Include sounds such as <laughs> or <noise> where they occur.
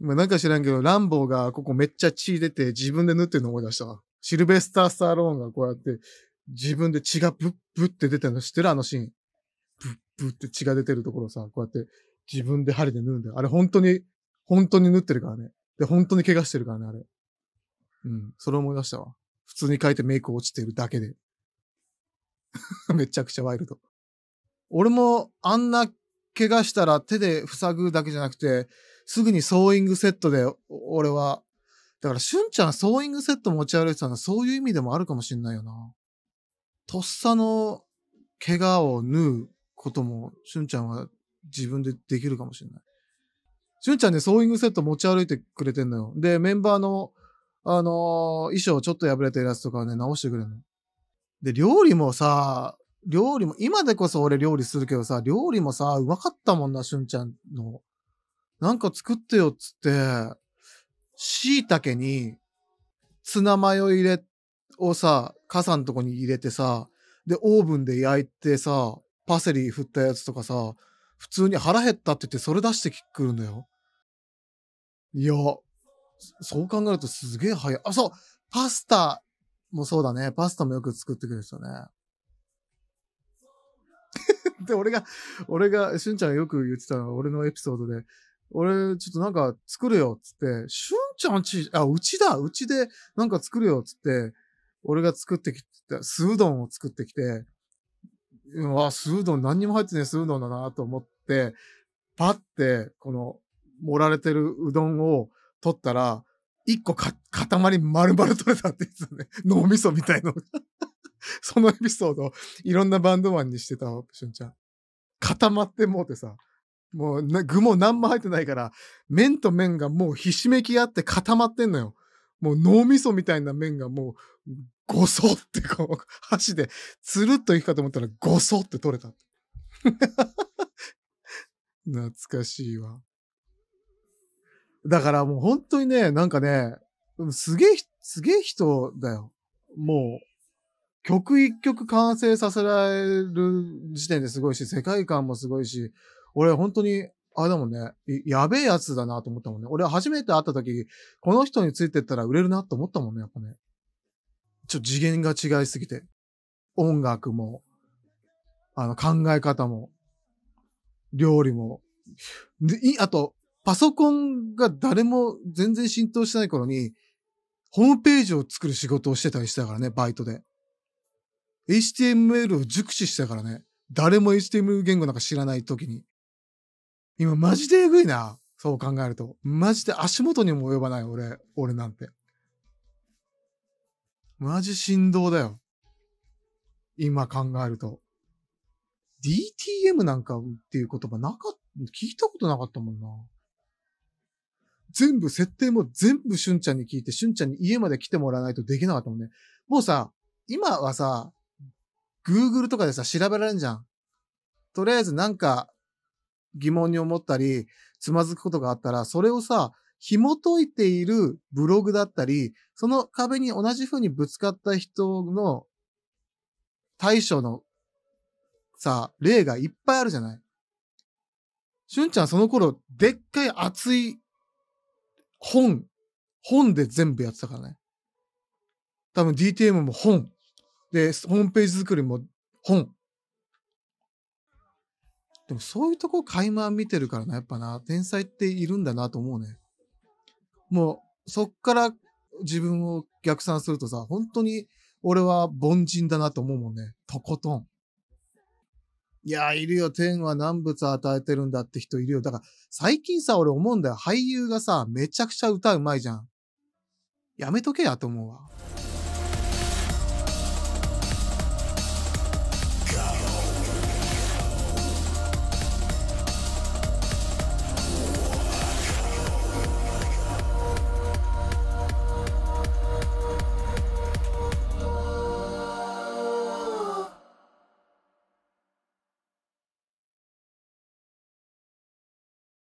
今なんか知らんけど、ランボーがここめっちゃ血出て自分で縫ってるの思い出したわ。シルベスター・スターローンがこうやって自分で血がブッブッって出てるの知ってるあのシーン。ブッブッって血が出てるところさ、こうやって自分で針で縫うんだよ。あれ本当に、本当に縫ってるからね。で、本当に怪我してるからね、あれ。うん、それ思い出したわ。普通に書いてメイク落ちてるだけで。<laughs> めちゃくちゃワイルド。俺もあんな怪我したら手で塞ぐだけじゃなくて、すぐにソーイングセットで、俺は、だからしゅんちゃんソーイングセット持ち歩いてたのはそういう意味でもあるかもしんないよな。とっさの怪我を縫うことも、しゅんちゃんは自分でできるかもしんない。しゅんちゃんね、ソーイングセット持ち歩いてくれてんのよ。で、メンバーの、あのー、衣装ちょっと破れたやつとかね、直してくれるの。で、料理もさ、料理も、今でこそ俺料理するけどさ、料理もさ、うまかったもんな、しゅんちゃんのなんか作ってよっつって、椎茸にツナマヨ入れ、をさ、傘のとこに入れてさ、で、オーブンで焼いてさ、パセリ振ったやつとかさ、普通に腹減ったって言ってそれ出してくるんだよ。いや、そう考えるとすげえ早い。あ、そうパスタもそうだね。パスタもよく作ってくるんですよね。<laughs> で、俺が、俺が、しゅんちゃんがよく言ってたのは、俺のエピソードで、俺、ちょっとなんか作れよっつって、しゅんちゃんち、あ、うちだうちでなんか作れよっつって、俺が作ってきて、酢うどんを作ってきて、うわ、酢うどん何にも入ってねえ酢うどんだなと思って、パって、この、盛られてるうどんを取ったら、一個か、塊丸々取れたって言ってたね。<laughs> 脳みそみたいの <laughs> そのエピソードいろんなバンドマンにしてたわ、しゅんちゃん。固まってもうてさ、もうな、具も何も入ってないから、麺と麺がもうひしめき合って固まってんのよ。もう脳みそみたいな麺がもう、ごそってこう、箸で、つるっといくかと思ったら、ごそって取れた。<laughs> 懐かしいわ。だからもう本当にね、なんかね、すげえ、すげえ人だよ。もう、曲一曲完成させられる時点ですごいし、世界観もすごいし、俺本当に、あれだもんね、やべえやつだなと思ったもんね。俺初めて会った時、この人についてったら売れるなと思ったもんね、やっぱね。ちょっと次元が違いすぎて。音楽も、あの、考え方も、料理も。で、あと、パソコンが誰も全然浸透してない頃に、ホームページを作る仕事をしてたりしたからね、バイトで。HTML を熟知したからね、誰も HTML 言語なんか知らない時に。今マジでえぐいな。そう考えると。マジで足元にも及ばない、俺、俺なんて。マジ振動だよ。今考えると。DTM なんかっていう言葉なかった、聞いたことなかったもんな。全部、設定も全部しゅんちゃんに聞いて、しゅんちゃんに家まで来てもらわないとできなかったもんね。もうさ、今はさ、Google とかでさ、調べられんじゃん。とりあえずなんか、疑問に思ったり、つまずくことがあったら、それをさ、紐解いているブログだったり、その壁に同じ風にぶつかった人の対処のさ、例がいっぱいあるじゃない。しゅんちゃんその頃、でっかい熱い本、本で全部やってたからね。多分 DTM も本。で、ホームページ作りも本。でもそういうとこ垣間見てるからな、やっぱな、天才っているんだなと思うね。もう、そっから自分を逆算するとさ、本当に俺は凡人だなと思うもんね。とことん。いや、いるよ。天は何物与えてるんだって人いるよ。だから、最近さ、俺思うんだよ。俳優がさ、めちゃくちゃ歌うまいじゃん。やめとけやと思うわ。